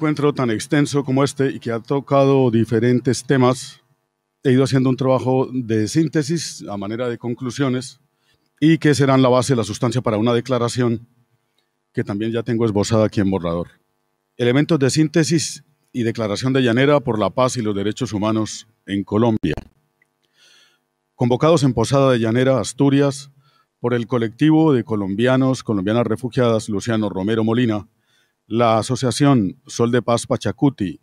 encuentro tan extenso como este y que ha tocado diferentes temas, he ido haciendo un trabajo de síntesis a manera de conclusiones y que serán la base, la sustancia para una declaración que también ya tengo esbozada aquí en borrador. Elementos de síntesis y declaración de Llanera por la paz y los derechos humanos en Colombia. Convocados en Posada de Llanera, Asturias, por el colectivo de colombianos, colombianas refugiadas, Luciano Romero Molina, la Asociación Sol de Paz Pachacuti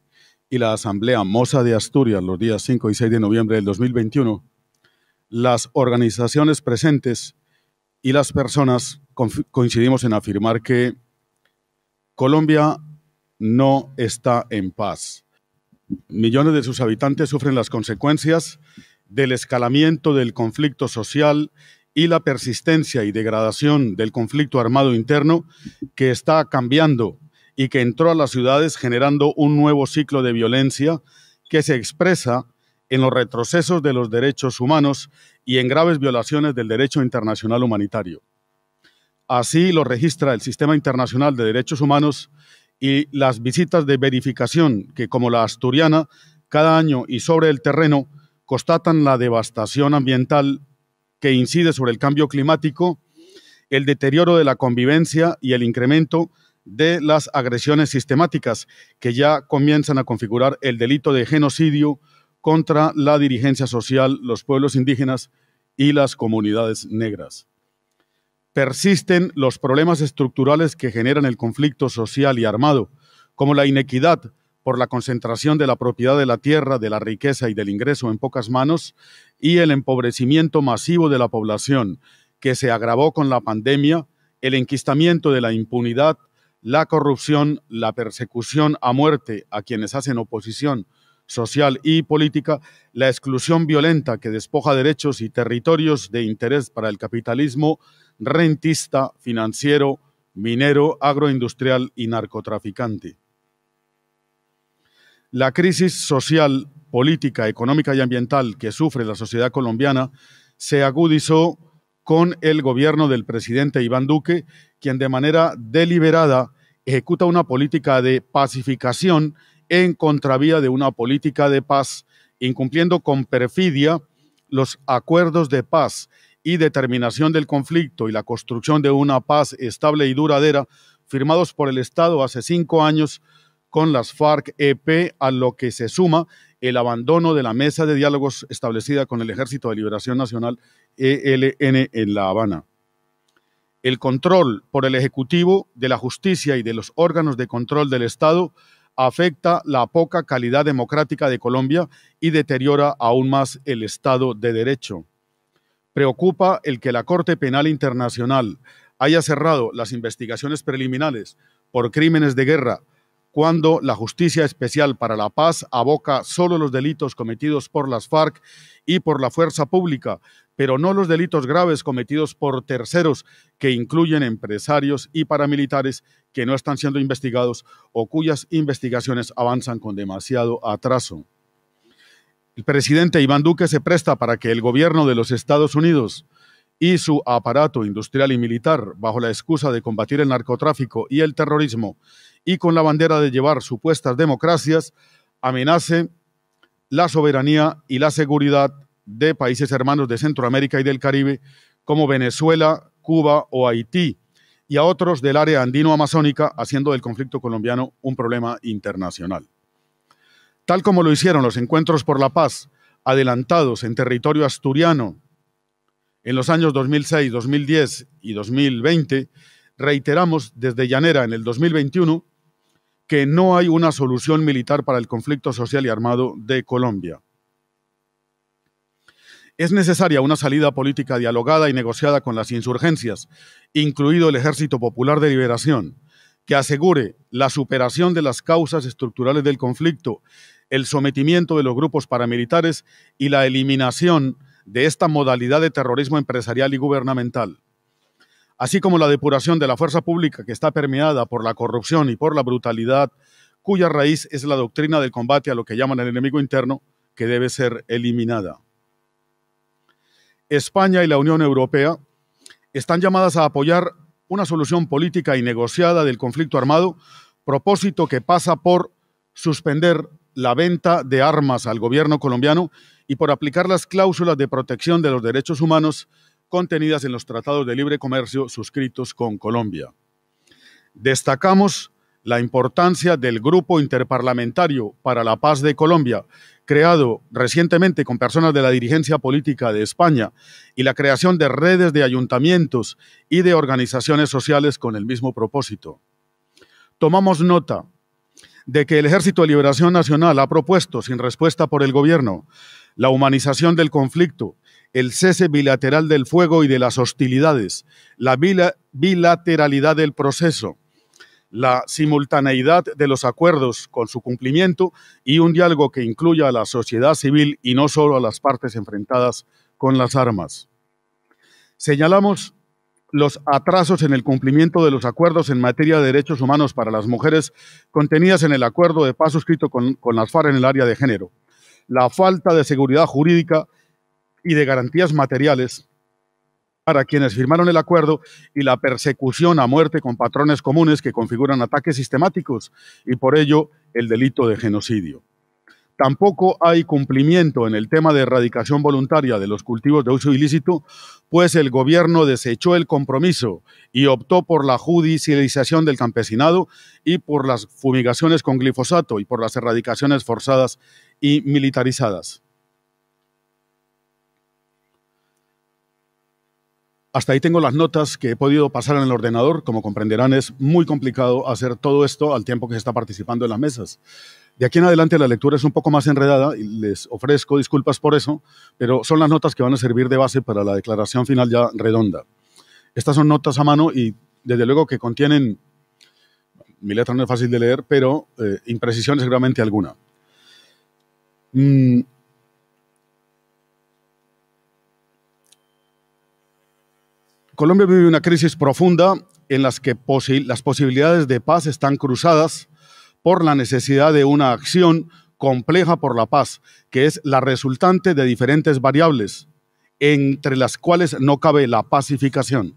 y la Asamblea Mosa de Asturias los días 5 y 6 de noviembre del 2021, las organizaciones presentes y las personas coincidimos en afirmar que Colombia no está en paz. Millones de sus habitantes sufren las consecuencias del escalamiento del conflicto social y la persistencia y degradación del conflicto armado interno que está cambiando y que entró a las ciudades generando un nuevo ciclo de violencia que se expresa en los retrocesos de los derechos humanos y en graves violaciones del derecho internacional humanitario. Así lo registra el Sistema Internacional de Derechos Humanos y las visitas de verificación que, como la asturiana, cada año y sobre el terreno, constatan la devastación ambiental que incide sobre el cambio climático, el deterioro de la convivencia y el incremento de las agresiones sistemáticas que ya comienzan a configurar el delito de genocidio contra la dirigencia social, los pueblos indígenas y las comunidades negras. Persisten los problemas estructurales que generan el conflicto social y armado, como la inequidad por la concentración de la propiedad de la tierra, de la riqueza y del ingreso en pocas manos, y el empobrecimiento masivo de la población, que se agravó con la pandemia, el enquistamiento de la impunidad la corrupción, la persecución a muerte a quienes hacen oposición social y política, la exclusión violenta que despoja derechos y territorios de interés para el capitalismo rentista, financiero, minero, agroindustrial y narcotraficante. La crisis social, política, económica y ambiental que sufre la sociedad colombiana se agudizó con el gobierno del presidente Iván Duque quien de manera deliberada ejecuta una política de pacificación en contravía de una política de paz, incumpliendo con perfidia los acuerdos de paz y determinación del conflicto y la construcción de una paz estable y duradera firmados por el Estado hace cinco años con las FARC-EP, a lo que se suma el abandono de la mesa de diálogos establecida con el Ejército de Liberación Nacional ELN en La Habana el control por el Ejecutivo de la justicia y de los órganos de control del Estado afecta la poca calidad democrática de Colombia y deteriora aún más el Estado de Derecho. Preocupa el que la Corte Penal Internacional haya cerrado las investigaciones preliminares por crímenes de guerra, cuando la Justicia Especial para la Paz aboca solo los delitos cometidos por las FARC y por la fuerza pública, pero no los delitos graves cometidos por terceros que incluyen empresarios y paramilitares que no están siendo investigados o cuyas investigaciones avanzan con demasiado atraso. El presidente Iván Duque se presta para que el gobierno de los Estados Unidos y su aparato industrial y militar, bajo la excusa de combatir el narcotráfico y el terrorismo, y con la bandera de llevar supuestas democracias amenace la soberanía y la seguridad de países hermanos de Centroamérica y del Caribe como Venezuela, Cuba o Haití y a otros del área andino-amazónica, haciendo del conflicto colombiano un problema internacional. Tal como lo hicieron los encuentros por la paz adelantados en territorio asturiano en los años 2006, 2010 y 2020, reiteramos desde Llanera en el 2021 que no hay una solución militar para el conflicto social y armado de Colombia. Es necesaria una salida política dialogada y negociada con las insurgencias, incluido el Ejército Popular de Liberación, que asegure la superación de las causas estructurales del conflicto, el sometimiento de los grupos paramilitares y la eliminación de esta modalidad de terrorismo empresarial y gubernamental así como la depuración de la fuerza pública que está permeada por la corrupción y por la brutalidad, cuya raíz es la doctrina del combate a lo que llaman el enemigo interno, que debe ser eliminada. España y la Unión Europea están llamadas a apoyar una solución política y negociada del conflicto armado, propósito que pasa por suspender la venta de armas al gobierno colombiano y por aplicar las cláusulas de protección de los derechos humanos contenidas en los tratados de libre comercio suscritos con Colombia. Destacamos la importancia del Grupo Interparlamentario para la Paz de Colombia, creado recientemente con personas de la dirigencia política de España, y la creación de redes de ayuntamientos y de organizaciones sociales con el mismo propósito. Tomamos nota de que el Ejército de Liberación Nacional ha propuesto, sin respuesta por el gobierno, la humanización del conflicto el cese bilateral del fuego y de las hostilidades, la bilateralidad del proceso, la simultaneidad de los acuerdos con su cumplimiento y un diálogo que incluya a la sociedad civil y no solo a las partes enfrentadas con las armas. Señalamos los atrasos en el cumplimiento de los acuerdos en materia de derechos humanos para las mujeres contenidas en el acuerdo de paz suscrito con, con las FARC en el área de género, la falta de seguridad jurídica y de garantías materiales para quienes firmaron el acuerdo y la persecución a muerte con patrones comunes que configuran ataques sistemáticos y por ello el delito de genocidio. Tampoco hay cumplimiento en el tema de erradicación voluntaria de los cultivos de uso ilícito, pues el gobierno desechó el compromiso y optó por la judicialización del campesinado y por las fumigaciones con glifosato y por las erradicaciones forzadas y militarizadas. Hasta ahí tengo las notas que he podido pasar en el ordenador. Como comprenderán, es muy complicado hacer todo esto al tiempo que se está participando en las mesas. De aquí en adelante la lectura es un poco más enredada y les ofrezco disculpas por eso, pero son las notas que van a servir de base para la declaración final ya redonda. Estas son notas a mano y desde luego que contienen, mi letra no es fácil de leer, pero eh, imprecisiones seguramente alguna. Mm, Colombia vive una crisis profunda en las que las posibilidades de paz están cruzadas por la necesidad de una acción compleja por la paz, que es la resultante de diferentes variables, entre las cuales no cabe la pacificación.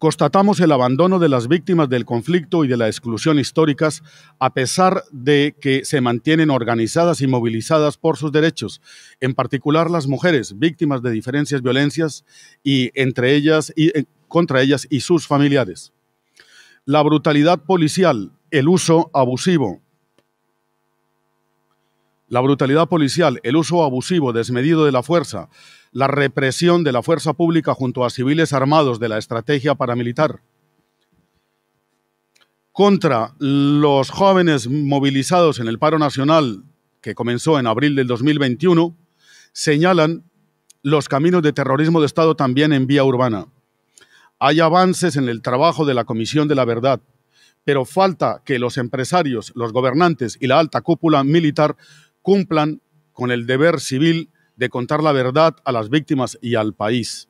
constatamos el abandono de las víctimas del conflicto y de la exclusión históricas, a pesar de que se mantienen organizadas y movilizadas por sus derechos, en particular las mujeres víctimas de diferencias violencias y entre ellas y eh, contra ellas y sus familiares. La brutalidad policial, el uso abusivo, la brutalidad policial, el uso abusivo, desmedido de la fuerza, la represión de la fuerza pública junto a civiles armados de la estrategia paramilitar, contra los jóvenes movilizados en el paro nacional que comenzó en abril del 2021, señalan los caminos de terrorismo de Estado también en vía urbana. Hay avances en el trabajo de la Comisión de la Verdad, pero falta que los empresarios, los gobernantes y la alta cúpula militar cumplan con el deber civil de contar la verdad a las víctimas y al país.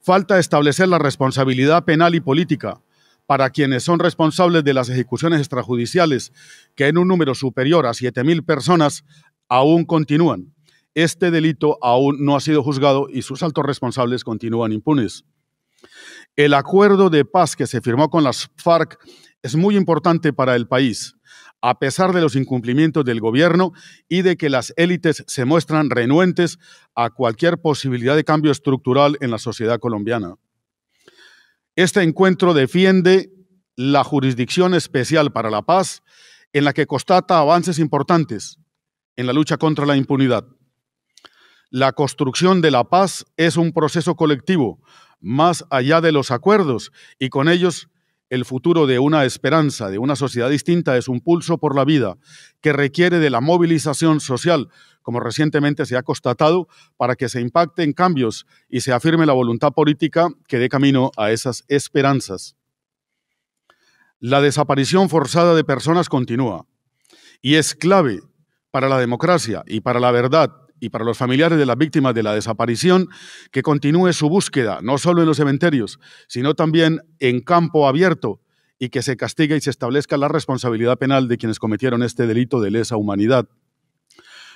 Falta establecer la responsabilidad penal y política para quienes son responsables de las ejecuciones extrajudiciales, que en un número superior a 7.000 personas aún continúan. Este delito aún no ha sido juzgado y sus altos responsables continúan impunes. El acuerdo de paz que se firmó con las FARC es muy importante para el país a pesar de los incumplimientos del gobierno y de que las élites se muestran renuentes a cualquier posibilidad de cambio estructural en la sociedad colombiana. Este encuentro defiende la Jurisdicción Especial para la Paz, en la que constata avances importantes en la lucha contra la impunidad. La construcción de la paz es un proceso colectivo, más allá de los acuerdos, y con ellos el futuro de una esperanza, de una sociedad distinta, es un pulso por la vida que requiere de la movilización social, como recientemente se ha constatado, para que se impacten cambios y se afirme la voluntad política que dé camino a esas esperanzas. La desaparición forzada de personas continúa y es clave para la democracia y para la verdad y para los familiares de las víctimas de la desaparición que continúe su búsqueda, no solo en los cementerios, sino también en campo abierto y que se castigue y se establezca la responsabilidad penal de quienes cometieron este delito de lesa humanidad.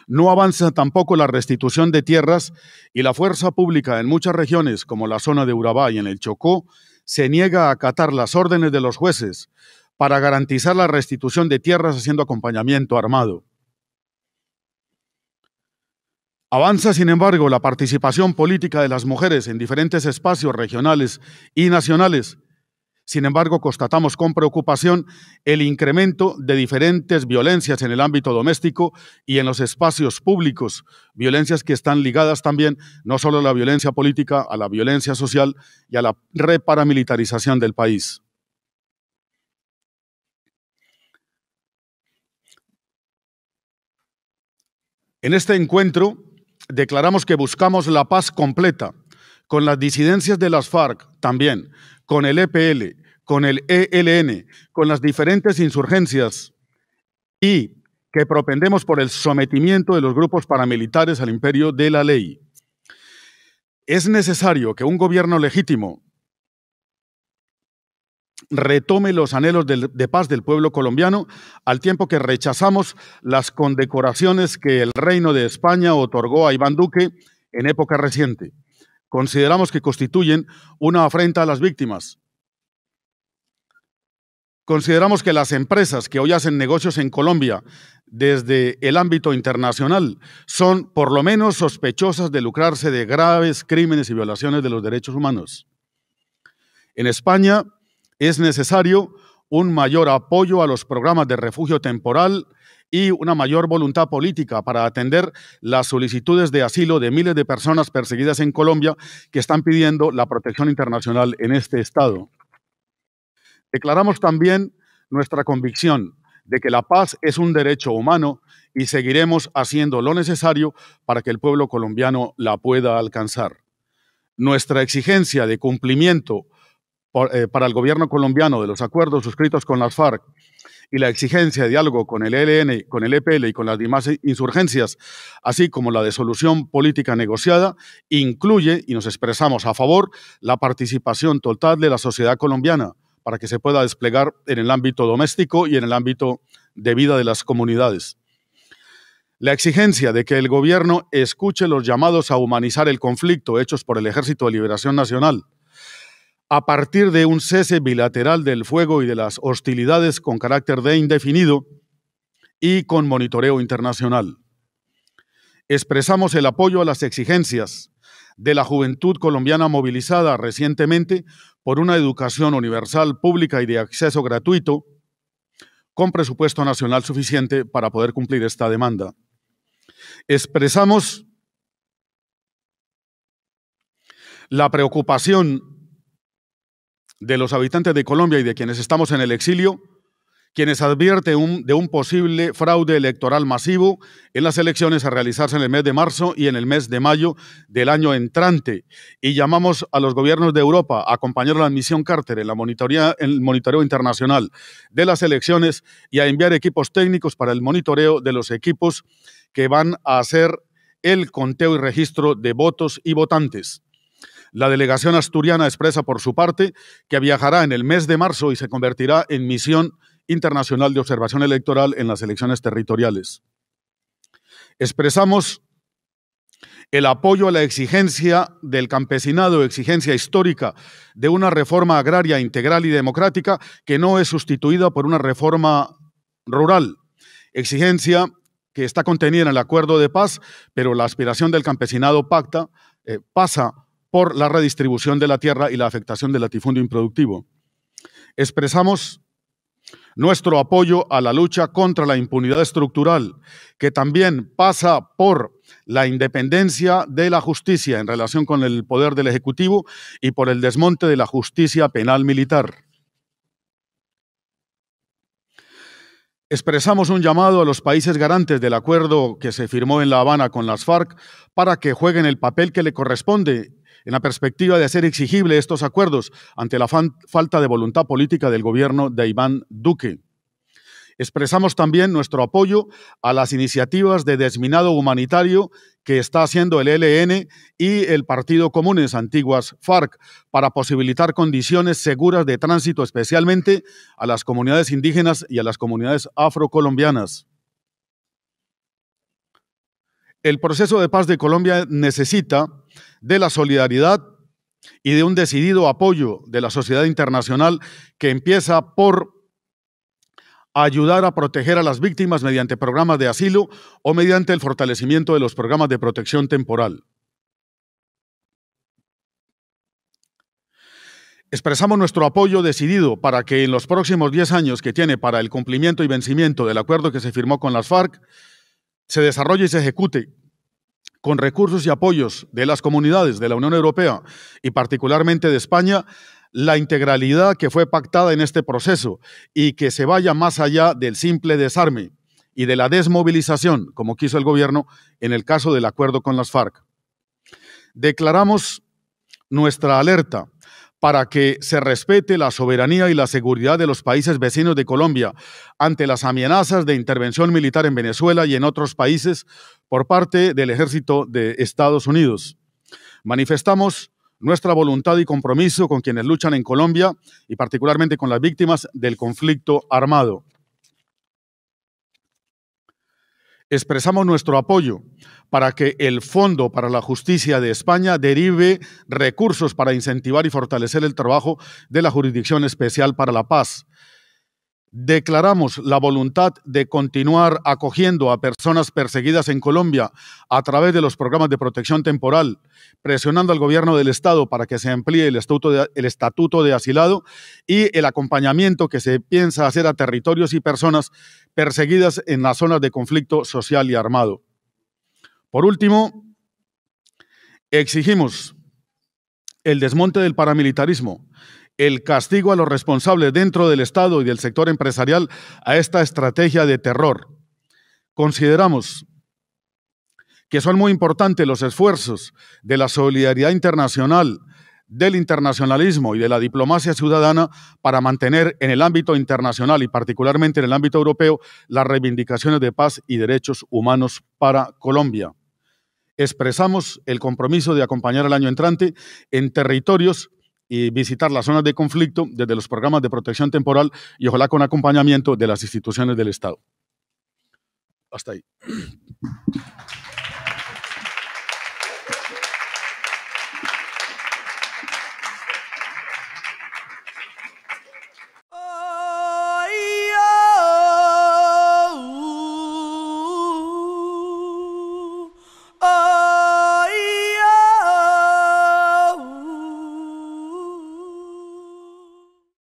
No avanza tampoco la restitución de tierras y la fuerza pública en muchas regiones, como la zona de Urabá y en el Chocó, se niega a acatar las órdenes de los jueces para garantizar la restitución de tierras haciendo acompañamiento armado. Avanza, sin embargo, la participación política de las mujeres en diferentes espacios regionales y nacionales. Sin embargo, constatamos con preocupación el incremento de diferentes violencias en el ámbito doméstico y en los espacios públicos, violencias que están ligadas también no solo a la violencia política, a la violencia social y a la reparamilitarización del país. En este encuentro declaramos que buscamos la paz completa con las disidencias de las FARC también, con el EPL, con el ELN, con las diferentes insurgencias y que propendemos por el sometimiento de los grupos paramilitares al imperio de la ley. Es necesario que un gobierno legítimo retome los anhelos de, paz del pueblo colombiano, al tiempo que rechazamos las condecoraciones que el Reino de España otorgó a Iván Duque en época reciente. Consideramos que constituyen una afrenta a las víctimas. Consideramos que las empresas que hoy hacen negocios en Colombia desde el ámbito internacional son por lo menos sospechosas de lucrarse de graves crímenes y violaciones de los derechos humanos. En España, es necesario un mayor apoyo a los programas de refugio temporal y una mayor voluntad política para atender las solicitudes de asilo de miles de personas perseguidas en Colombia que están pidiendo la protección internacional en este Estado. Declaramos también nuestra convicción de que la paz es un derecho humano y seguiremos haciendo lo necesario para que el pueblo colombiano la pueda alcanzar. Nuestra exigencia de cumplimiento eh, para el gobierno colombiano de los acuerdos suscritos con las FARC y la exigencia de diálogo con el ELN, con el EPL y con las demás insurgencias, así como la desolución política negociada, incluye, y nos expresamos a favor, la participación total de la sociedad colombiana para que se pueda desplegar en el ámbito doméstico y en el ámbito de vida de las comunidades. La exigencia de que el gobierno escuche los llamados a humanizar el conflicto hechos por el Ejército de Liberación Nacional, a partir de un cese bilateral del fuego y de las hostilidades con carácter de indefinido y con monitoreo internacional. Expresamos el apoyo a las exigencias de la juventud colombiana movilizada recientemente por una educación universal, pública y de acceso gratuito, con presupuesto nacional suficiente para poder cumplir esta demanda. Expresamos la preocupación de los habitantes de Colombia y de quienes estamos en el exilio, quienes advierten de un posible fraude electoral masivo en las elecciones a realizarse en el mes de marzo y en el mes de mayo del año entrante. Y llamamos a los gobiernos de Europa a acompañar la misión Carter la en el monitoreo internacional de las elecciones y a enviar equipos técnicos para el monitoreo de los equipos que van a hacer el conteo y registro de votos y votantes. La delegación asturiana expresa por su parte que viajará en el mes de marzo y se convertirá en misión internacional de observación electoral en las elecciones territoriales. Expresamos el apoyo a la exigencia del campesinado, exigencia histórica de una reforma agraria integral y democrática que no es sustituida por una reforma rural. Exigencia que está contenida en el acuerdo de paz, pero la aspiración del campesinado pacta eh, pasa por la redistribución de la tierra y la afectación del latifundio improductivo. Expresamos nuestro apoyo a la lucha contra la impunidad estructural, que también pasa por la independencia de la justicia en relación con el poder del Ejecutivo y por el desmonte de la justicia penal militar. Expresamos un llamado a los países garantes del acuerdo que se firmó en La Habana con las FARC para que jueguen el papel que le corresponde en la perspectiva de hacer exigible estos acuerdos ante la falta de voluntad política del gobierno de Iván Duque. Expresamos también nuestro apoyo a las iniciativas de desminado humanitario que está haciendo el ELN y el Partido Comunes Antiguas FARC para posibilitar condiciones seguras de tránsito especialmente a las comunidades indígenas y a las comunidades afrocolombianas. El proceso de paz de Colombia necesita de la solidaridad y de un decidido apoyo de la sociedad internacional que empieza por ayudar a proteger a las víctimas mediante programas de asilo o mediante el fortalecimiento de los programas de protección temporal. Expresamos nuestro apoyo decidido para que en los próximos 10 años que tiene para el cumplimiento y vencimiento del acuerdo que se firmó con las FARC, se desarrolle y se ejecute con recursos y apoyos de las comunidades de la Unión Europea y particularmente de España, la integralidad que fue pactada en este proceso y que se vaya más allá del simple desarme y de la desmovilización, como quiso el gobierno en el caso del acuerdo con las FARC. Declaramos nuestra alerta para que se respete la soberanía y la seguridad de los países vecinos de Colombia ante las amenazas de intervención militar en Venezuela y en otros países por parte del ejército de Estados Unidos. Manifestamos nuestra voluntad y compromiso con quienes luchan en Colombia y particularmente con las víctimas del conflicto armado. Expresamos nuestro apoyo para que el Fondo para la Justicia de España derive recursos para incentivar y fortalecer el trabajo de la Jurisdicción Especial para la Paz, declaramos la voluntad de continuar acogiendo a personas perseguidas en Colombia a través de los programas de protección temporal, presionando al gobierno del Estado para que se amplíe el estatuto de, asilado y el acompañamiento que se piensa hacer a territorios y personas perseguidas en las zonas de conflicto social y armado. Por último, exigimos el desmonte del paramilitarismo el castigo a los responsables dentro del Estado y del sector empresarial a esta estrategia de terror. Consideramos que son muy importantes los esfuerzos de la solidaridad internacional, del internacionalismo y de la diplomacia ciudadana para mantener en el ámbito internacional y particularmente en el ámbito europeo las reivindicaciones de paz y derechos humanos para Colombia. Expresamos el compromiso de acompañar al año entrante en territorios y visitar las zonas de conflicto desde los programas de protección temporal y ojalá con acompañamiento de las instituciones del Estado. Hasta ahí.